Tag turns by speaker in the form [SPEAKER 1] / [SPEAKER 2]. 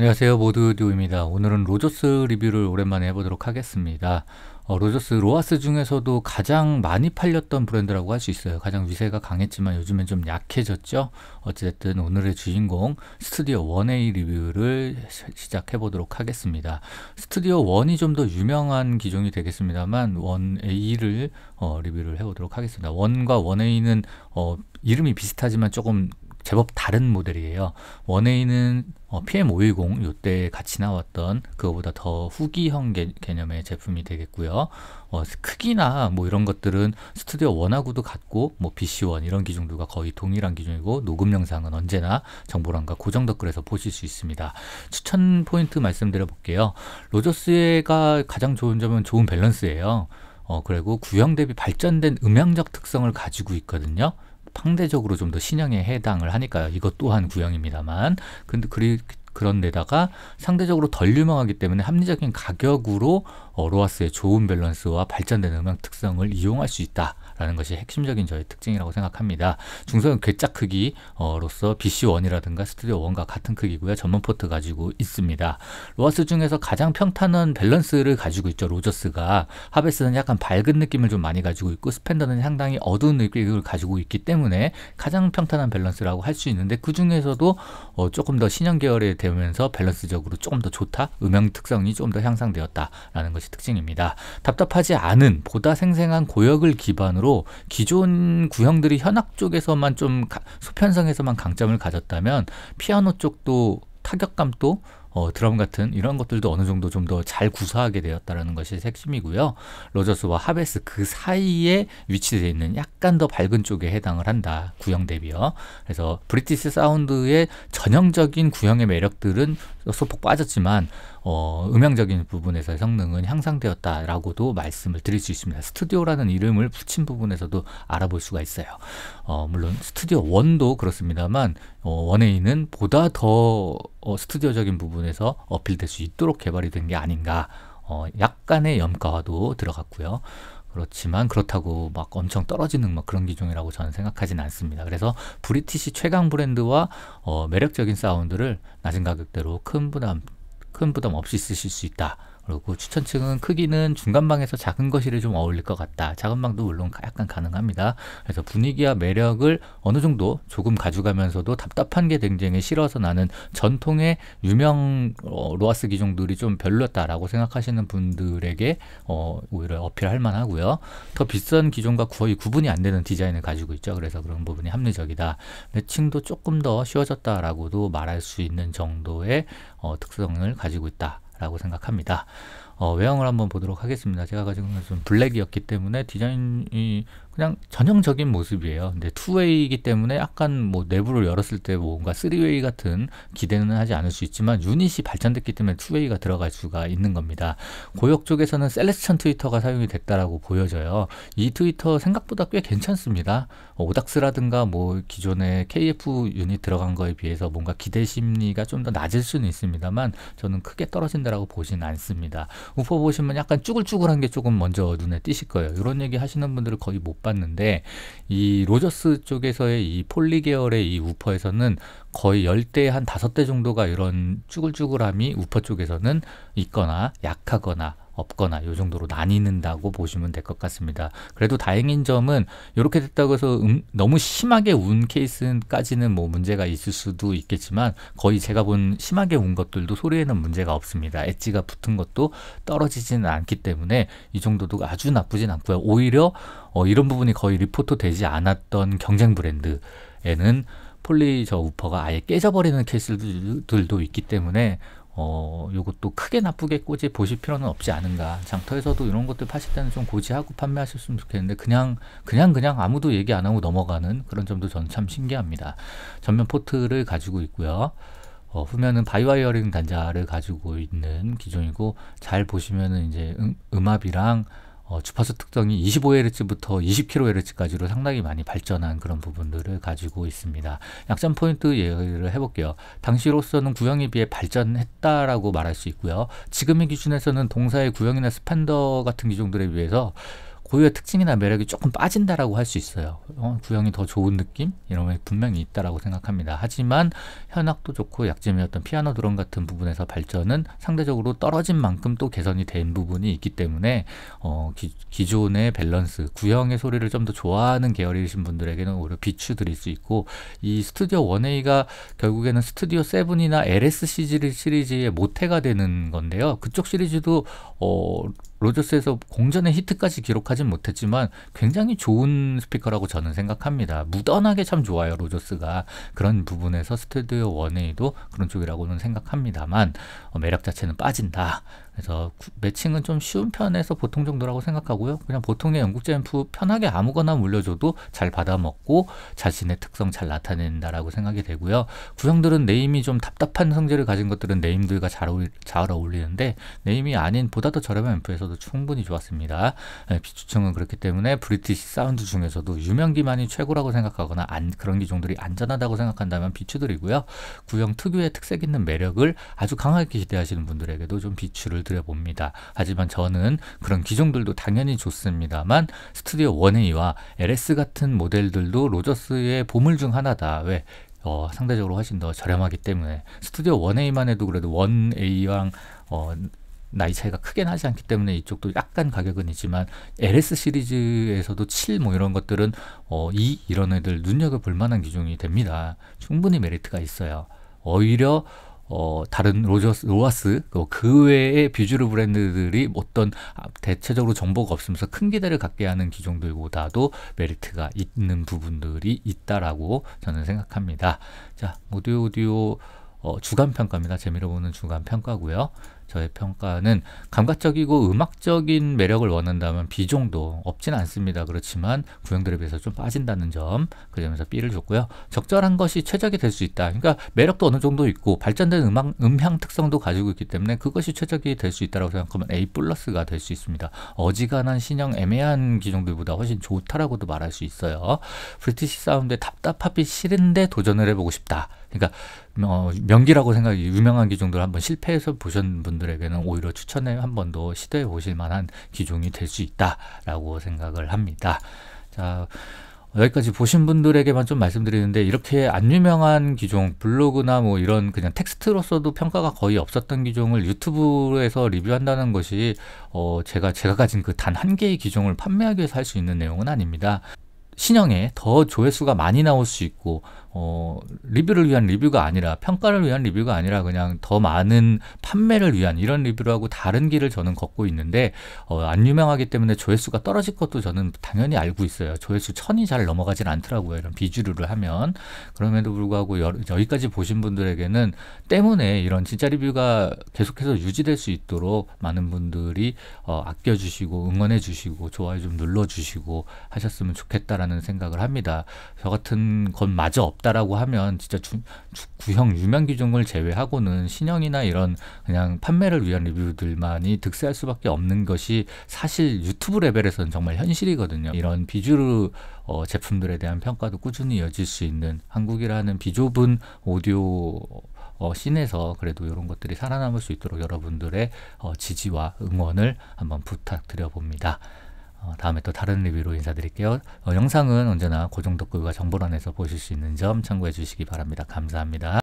[SPEAKER 1] 안녕하세요 모드듀오입니다 오늘은 로저스 리뷰를 오랜만에 해보도록 하겠습니다 어, 로저스 로아스 중에서도 가장 많이 팔렸던 브랜드라고 할 수 있어요 가장 위세가 강했지만 요즘엔 좀 약해졌죠 어쨌든 오늘의 주인공 스튜디오 1A 리뷰를 시작해 보도록 하겠습니다 스튜디오 1이 좀 더 유명한 기종이 되겠습니다만 1A를 어, 리뷰를 해 보도록 하겠습니다 1과 1A는 어, 이름이 비슷하지만 조금 제법 다른 모델이에요. 원웨이는 어, PM510 요 때 같이 나왔던 그거보다 더 후기형 개, 념의 제품이 되겠고요. 어, 크기나 뭐 이런 것들은 스튜디오 원하고도 같고 뭐 BC1 이런 기종들과 거의 동일한 기종이고 녹음 영상은 언제나 정보란과 고정 댓글에서 보실 수 있습니다. 추천 포인트 말씀드려 볼게요. 로저스가 가장 좋은 점은 좋은 밸런스예요. 어, 그리고 구형 대비 발전된 음향적 특성을 가지고 있거든요. 상대적으로 좀 더 신형에 해당을 하니까요. 이것 또한 구형입니다만. 근데 그리, 그런데다가 상대적으로 덜 유명하기 때문에 합리적인 가격으로 어, 로아스의 좋은 밸런스와 발전된 음향 특성을 이용할 수 있다라는 것이 핵심적인 저의 특징이라고 생각합니다. 중소형 괴짜 크기로서 어, BC1이라든가 스튜디오 1과 같은 크기고요. 전문 포트 가지고 있습니다. 로아스 중에서 가장 평탄한 밸런스를 가지고 있죠. 로저스가 하베스는 약간 밝은 느낌을 좀 많이 가지고 있고 스펜더는 상당히 어두운 느낌을 가지고 있기 때문에 가장 평탄한 밸런스라고 할 수 있는데 그 중에서도 어, 조금 더 신형 계열이 되면서 밸런스적으로 조금 더 좋다, 음향 특성이 좀 더 향상되었다라는 것. 것이 특징입니다. 답답하지 않은 보다 생생한 고역을 기반으로 기존 구형들이 현악 쪽에서만 좀 가, 소편성에서만 강점을 가졌다면 피아노 쪽도 타격감도 어, 드럼 같은 이런 것들도 어느 정도 좀 더 잘 구사하게 되었다는 것이 핵심이고요. 로저스와 하베스 그 사이에 위치되어 있는 약간 더 밝은 쪽에 해당을 한다. 구형 대비요. 그래서 브리티스 사운드의 전형적인 구형의 매력들은 소폭 빠졌지만 어, 음향적인 부분에서의 성능은 향상되었다라고도 말씀을 드릴 수 있습니다. 스튜디오라는 이름을 붙인 부분에서도 알아볼 수가 있어요. 어, 물론 스튜디오 1도 그렇습니다만 어, 1A는 보다 더 어, 스튜디오적인 부분에서 어필될 수 있도록 개발이 된 게 아닌가 어, 약간의 염가화도 들어갔고요. 그렇지만 그렇다고 막 엄청 떨어지는 막 그런 기종이라고 저는 생각하진 않습니다. 그래서 브리티시 최강 브랜드와 어, 매력적인 사운드를 낮은 가격대로 큰 부담 큰 부담 없이 쓰실 수 있다. 그리고 추천층은 크기는 중간 방에서 작은 거실에 좀 어울릴 것 같다. 작은 방도 물론 약간 가능합니다. 그래서 분위기와 매력을 어느 정도 조금 가져가면서도 답답한 게 굉장히 싫어서 나는 전통의 유명 어, 로아스 기종들이 좀 별로였다라고 생각하시는 분들에게 어, 오히려 어필할 만하고요. 더 비싼 기종과 거의 구분이 안 되는 디자인을 가지고 있죠. 그래서 그런 부분이 합리적이다. 매칭도 조금 더 쉬워졌다라고도 말할 수 있는 정도의 어, 특성을 가지고 있다. 라고 생각합니다. 어, 외형을 한번 보도록 하겠습니다. 제가 가지고 있는 것은 블랙이었기 때문에 디자인이 그냥 전형적인 모습이에요. 근데 투웨이이기 때문에 약간 뭐 내부를 열었을 때 뭐 뭔가 3웨이 같은 기대는 하지 않을 수 있지만 유닛이 발전됐기 때문에 2웨이가 들어갈 수가 있는 겁니다. 고역 쪽에서는 셀레스천 트위터가 사용이 됐다라고 보여져요. 이 트위터 생각보다 꽤 괜찮습니다. 뭐 오닥스라든가 뭐 기존의 KF 유닛 들어간 거에 비해서 뭔가 기대 심리가 좀 더 낮을 수는 있습니다만 저는 크게 떨어진다라고 보진 않습니다. 우퍼 보시면 약간 쭈글쭈글한 게 조금 먼저 눈에 띄실 거예요. 이런 얘기 하시는 분들은 거의 못 봐요. 봤는데 이 로저스 쪽에서의 이 폴리 계열의 이 우퍼에서는 거의 열대한 다섯 대 정도가 이런 쭈글쭈글함이 우퍼 쪽에서는 있거나 약하거나 없거나 요 정도로 나뉘는다고 보시면 될 것 같습니다. 그래도 다행인 점은 이렇게 됐다고 해서 음, 너무 심하게 운 케이스까지는 뭐 문제가 있을 수도 있겠지만 거의 제가 본 심하게 운 것들도 소리에는 문제가 없습니다. 엣지가 붙은 것도 떨어지지는 않기 때문에 이 정도도 아주 나쁘진 않고요. 오히려 어, 이런 부분이 거의 리포트 되지 않았던 경쟁 브랜드에는 폴리 저 우퍼가 아예 깨져버리는 케이스들도 있기 때문에 어, 요것도 크게 나쁘게 꼬지 보실 필요는 없지 않은가. 장터에서도 이런 것들 파실 때는 좀 고지하고 판매하셨으면 좋겠는데 그냥 그냥 그냥 아무도 얘기 안 하고 넘어가는 그런 점도 저는 참 신기합니다. 전면 포트를 가지고 있고요. 어, 후면은 바이와이어링 단자를 가지고 있는 기종이고 잘 보시면은 이제 음, 음압이랑 어, 주파수 특성이 25Hz부터 20kHz까지로 상당히 많이 발전한 그런 부분들을 가지고 있습니다. 약점 포인트 얘를 해볼게요. 당시로서는 구형에 비해 발전했다라고 말할 수 있고요. 지금의 기준에서는 동사의 구형이나 스판더 같은 기종들에 비해서 고유의 특징이나 매력이 조금 빠진다라고 할 수 있어요. 어, 구형이 더 좋은 느낌? 이런 게 분명히 있다라고 생각합니다. 하지만 현악도 좋고 약점이 었던 피아노 드론 같은 부분에서 발전은 상대적으로 떨어진 만큼 또 개선이 된 부분이 있기 때문에 어, 기, 기존의 밸런스, 구형의 소리를 좀 더 좋아하는 계열이신 분들에게는 오히려 비추드릴 수 있고 이 스튜디오 1A가 결국에는 스튜디오 7이나 LS 시리즈의 모태가 되는 건데요. 그쪽 시리즈도 어, 로저스에서 공전의 히트까지 기록하지 하진 못했지만 굉장히 좋은 스피커라고 저는 생각합니다. 무던하게 참 좋아요 로저스가 그런 부분에서 스튜디오 원웨도 그런 쪽이라고는 생각합니다만 어, 매력 자체는 빠진다. 그래서 매칭은 좀 쉬운 편에서 보통 정도라고 생각하고요. 그냥 보통의 영국제인프 편하게 아무거나 물려줘도 잘 받아먹고 자신의 특성 잘 나타낸다라고 생각이 되고요. 구형들은 네임이 좀 답답한 성질을 가진 것들은 네임들과 잘, 어울리, 잘 어울리는데 네임이 아닌 보다 더 저렴한 앰프에서도 충분히 좋았습니다. 예, 비추층은 그렇기 때문에 브리티시 사운드 중에서도 유명기만이 최고라고 생각하거나 안, 그런 기종들이 안전하다고 생각한다면 비추들이고요. 구형 특유의 특색 있는 매력을 아주 강하게 기대하시는 분들에게도 좀 비추를 말드려 봅니다. 하지만 저는 그런 기종들도 당연히 좋습니다만 스튜디오 1A와 LS 같은 모델들도 로저스의 보물 중 하나다. 왜? 어, 상대적으로 훨씬 더 저렴하기 때문에 스튜디오 1A만 해도 그래도 1A랑 어, 나이 차이가 크게 나지 않기 때문에 이쪽도 약간 가격은 있지만 LS 시리즈에서도 7 뭐 이런 것들은 어, 2 이런 애들 눈여겨볼 만한 기종이 됩니다. 충분히 메리트가 있어요. 오히려 어, 다른 로저스, 로아스 어, 그 외의 뷰주류 브랜드들이 어떤 아, 대체적으로 정보가 없으면서 큰 기대를 갖게 하는 기종들보다도 메리트가 있는 부분들이 있다라고 저는 생각합니다. 자, 오디오 오디오 어, 주간 평가입니다. 재미로 보는 주간 평가고요. 저의 평가는 감각적이고 음악적인 매력을 원한다면 비중도 없진 않습니다. 그렇지만 구형들에 비해서 좀 빠진다는 점, 그 점에서 B를 줬고요. 적절한 것이 최적이 될 수 있다. 그러니까 매력도 어느 정도 있고 발전된 음악, 음향 특성도 가지고 있기 때문에 그것이 최적이 될 수 있다고 생각하면 A 플러스가 될 수 있습니다. 어지간한 신형 애매한 기종들보다 훨씬 좋다라고도 말할 수 있어요. 브리티시 사운드에 답답하기 싫은데 도전을 해보고 싶다. 그러니까 뭐, 어, 명기라고 생각이 유명한 기종들 한번 실패해서 보셨는 분들 분들에게는 오히려 추천을 한번 더 시도해 보실 만한 기종이 될 수 있다라고 생각을 합니다. 자. 여기까지 보신 분들에게만 좀 말씀드리는데 이렇게 안 유명한 기종 블로그나 뭐 이런 그냥 텍스트로서도 평가가 거의 없었던 기종을 유튜브에서 리뷰한다는 것이 어 제가 제가 가진 그 단 한 개의 기종을 판매하기 위해서 할 수 있는 내용은 아닙니다. 신형에 더 조회수가 많이 나올 수 있고 어, 리뷰를 위한 리뷰가 아니라 평가를 위한 리뷰가 아니라 그냥 더 많은 판매를 위한 이런 리뷰라고 다른 길을 저는 걷고 있는데 어, 안 유명하기 때문에 조회수가 떨어질 것도 저는 당연히 알고 있어요. 조회수 천이 잘 넘어가진 않더라고요. 이런 비주류를 하면 그럼에도 불구하고 여, 여기까지 보신 분들에게는 때문에 이런 진짜 리뷰가 계속해서 유지될 수 있도록 많은 분들이 어, 아껴주시고 응원해주시고 좋아요 좀 눌러주시고 하셨으면 좋겠다라는 생각을 합니다. 저 같은 건 마저 없다라고 하면 진짜 주, 주, 구형 유명 기종을 제외하고는 신형이나 이런 그냥 판매를 위한 리뷰들만이 득세할 수밖에 없는 것이 사실 유튜브 레벨에서는 정말 현실이거든요. 이런 비주류 어, 제품들에 대한 평가도 꾸준히 이어질 수 있는 한국이라는 비좁은 오디오 어, 씬에서 그래도 이런 것들이 살아남을 수 있도록 여러분들의 어, 지지와 응원을 한번 부탁드려 봅니다. 어, 다음에 또 다른 리뷰로 인사드릴게요. 어, 영상은 언제나 고정독구가 정보란에서 보실 수 있는 점 참고해 주시기 바랍니다. 감사합니다.